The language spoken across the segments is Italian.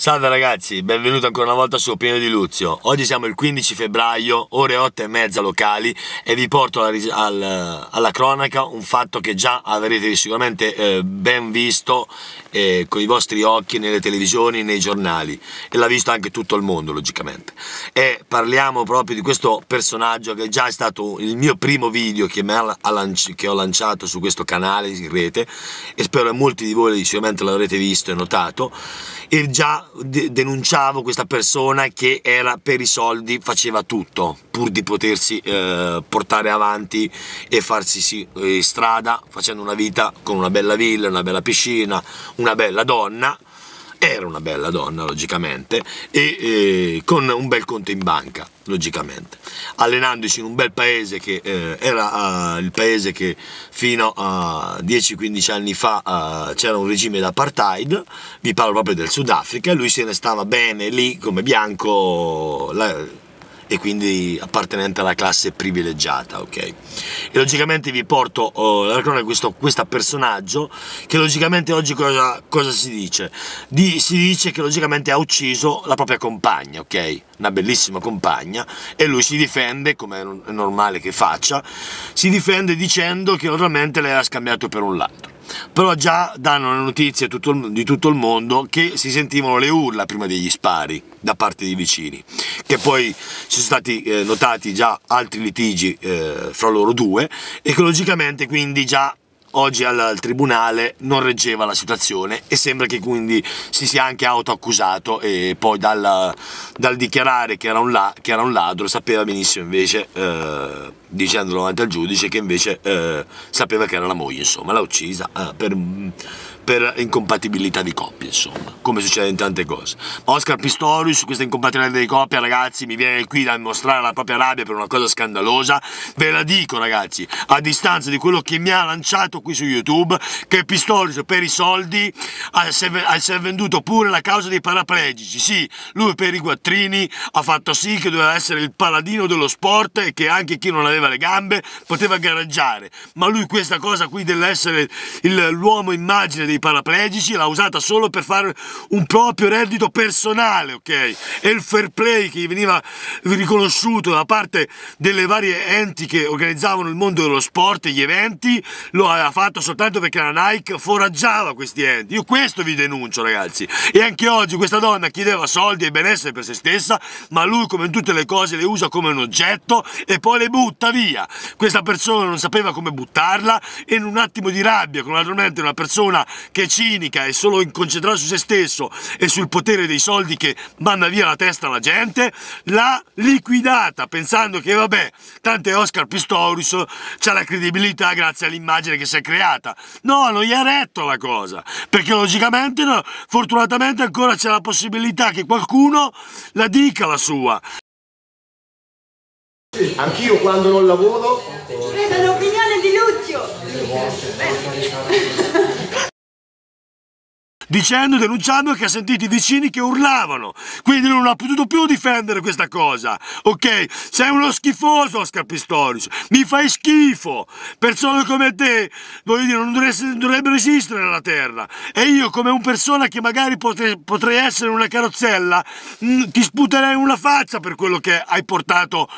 Salve ragazzi, benvenuti ancora una volta su Opinione di Luzio. Oggi siamo il 15 febbraio, ore 8 e mezza locali e vi porto alla, al, alla cronaca un fatto che già avrete sicuramente eh, ben visto eh, con i vostri occhi nelle televisioni, nei giornali e l'ha visto anche tutto il mondo logicamente. E parliamo proprio di questo personaggio che già è stato il mio primo video che, che ho lanciato su questo canale in rete e spero che molti di voi sicuramente l'avrete visto e notato. E già denunciavo questa persona che era per i soldi, faceva tutto pur di potersi eh, portare avanti e farsi sì, eh, strada facendo una vita con una bella villa, una bella piscina, una bella donna era una bella donna, logicamente, e, e con un bel conto in banca, logicamente, allenandoci in un bel paese che eh, era uh, il paese che fino a 10-15 anni fa uh, c'era un regime d'apartheid, vi parlo proprio del Sudafrica, e lui se ne stava bene lì come bianco. La, e quindi appartenente alla classe privilegiata, ok? E logicamente vi porto oh, la cronaca questo, questo personaggio che logicamente oggi cosa, cosa si dice? Di, si dice che logicamente ha ucciso la propria compagna, ok? Una bellissima compagna e lui si difende, come è normale che faccia, si difende dicendo che naturalmente lei l'ha scambiato per un ladro però già danno le notizie tutto di tutto il mondo che si sentivano le urla prima degli spari da parte dei vicini che poi ci sono stati eh, notati già altri litigi eh, fra loro due e che logicamente quindi già oggi al, al, tribunale non reggeva la situazione e sembra che quindi si sia anche autoaccusato e poi dal, dal dichiarare che era, la, che era, un ladro sapeva benissimo invece, eh, dicendolo davanti al giudice, che invece eh, sapeva che era la moglie, insomma l'ha uccisa eh, per, per incompatibilità di coppia, insomma, come succede in tante cose. Oscar Pistorius su questa incompatibilità di coppia, ragazzi, mi viene qui da mostrare la propria rabbia per una cosa scandalosa. Ve la dico, ragazzi, a distanza di quello che mi ha lanciato qui su YouTube, che Pistorius per i soldi si è venduto pure la causa dei paraplegici. Sì, lui per i quattrini ha fatto sì che doveva essere il paladino dello sport e che anche chi non aveva le gambe poteva gareggiare. Ma lui questa cosa qui dell'essere l'uomo immagine dei paraplegici l'ha usata solo per fare un proprio reddito personale, ok? E il fair play che gli veniva riconosciuto da parte delle varie enti che organizzavano il mondo dello sport e gli eventi, lo aveva fatto soltanto perché la Nike foraggiava questi enti. Io questo vi denuncio, ragazzi. E anche oggi questa donna chiedeva soldi e benessere per se stessa, ma lui, come in tutte le cose, le usa come un oggetto e poi le butta via. Questa persona non sapeva come buttarla e in un attimo di rabbia, con naturalmente una persona che è cinica e solo concentrata su se stesso e sul potere dei soldi che manda via la testa alla gente, l'ha liquidata pensando che vabbè, tante Oscar Pistorius c'ha la credibilità grazie all'immagine che si è creata. No, non gli ha retto la cosa, perché logicamente, no, fortunatamente ancora c'è la possibilità che qualcuno la dica la sua. Anch'io quando non lavoro... Vedo l'opinione di Lucio! dicendo, denunciando che ha sentito i vicini che urlavano, quindi non ha potuto più difendere questa cosa, ok? Sei uno schifoso Oscar Pistorius, mi fai schifo, persone come te, voglio dire, non dovrebbero esistere nella terra, e io come un persona che magari potrei, potrei essere una carrozzella, mh, mm, ti sputerei una faccia per quello che hai portato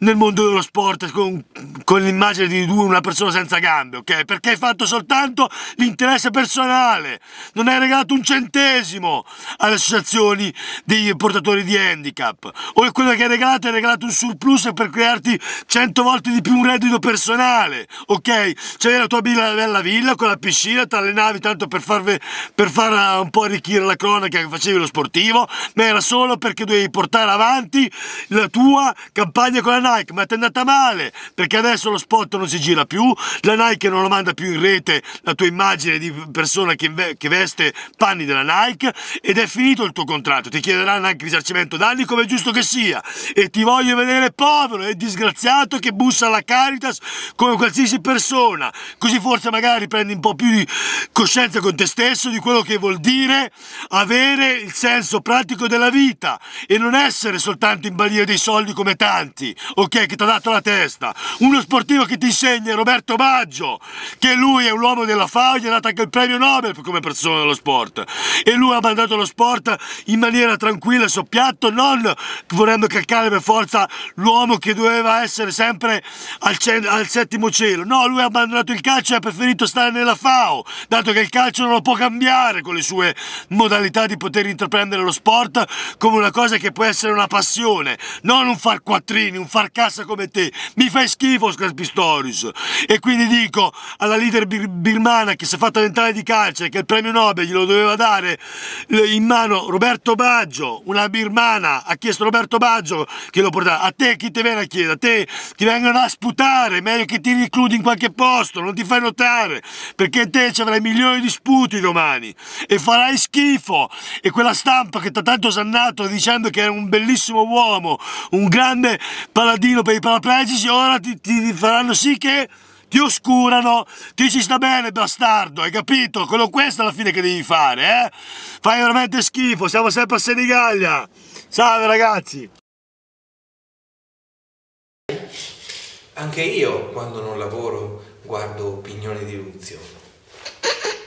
nel mondo dello sport con, con l'immagine di tu una persona senza gambe, ok? Perché hai fatto soltanto l'interesse personale, non hai regalato dato un centesimo alle associazioni dei portatori di handicap o è quello che hai regalato hai regalato un surplus per crearti 100 volte di più un reddito personale ok? C'è la tua bella villa con la piscina tra le navi tanto per, farve, per far eh, un po' arricchire la cronaca che facevi lo sportivo ma era solo perché dovevi portare avanti la tua campagna con la Nike ma ti è andata male perché adesso lo spot non si gira più la Nike non lo manda più in rete la tua immagine di persona che, che veste panni della Nike ed è finito il tuo contratto, ti chiederanno anche risarcimento danni come è giusto che sia e ti voglio vedere povero e disgraziato che bussa alla Caritas come qualsiasi persona, così forse magari prendi un po' più di coscienza con te stesso di quello che vuol dire avere il senso pratico della vita e non essere soltanto in balia dei soldi come tanti, ok, che ti ha dato la testa. Uno sportivo che ti insegna Roberto Maggio, che lui è un uomo della FAO, gli ha dato anche il premio Nobel come persona dello sport sport. E lui ha mandato lo sport in maniera tranquilla e soppiatto, non volendo calcare per forza l'uomo che doveva essere sempre al, al, settimo cielo. No, lui ha abbandonato il calcio e ha preferito stare nella FAO, dato che il calcio non lo può cambiare con le sue modalità di poter intraprendere lo sport come una cosa che può essere una passione, non un far quattrini, un far cassa come te. Mi fai schifo, Oscar E quindi dico alla leader bir birmana che si è fatta vent'anni di calcio e che il premio Nobel glielo glielo doveva dare in mano Roberto Baggio, una birmana, ha chiesto Roberto Baggio che lo portava, a te chi te viene a chiedere, a te ti vengono a sputare, meglio che ti ricludi in qualche posto, non ti fai notare, perché te ci avrai milioni di sputi domani e farai schifo e quella stampa che ti ha tanto sannato dicendo che era un bellissimo uomo, un grande paladino per i paraplegici, ora ti, ti faranno sì che ti oscurano, ti ci sta bene bastardo, hai capito? Quello questo la fine che devi fare, eh? Fai veramente schifo, siamo sempre a Senigallia. Salve ragazzi! Anche io, quando non lavoro, guardo Pignone di Luzio.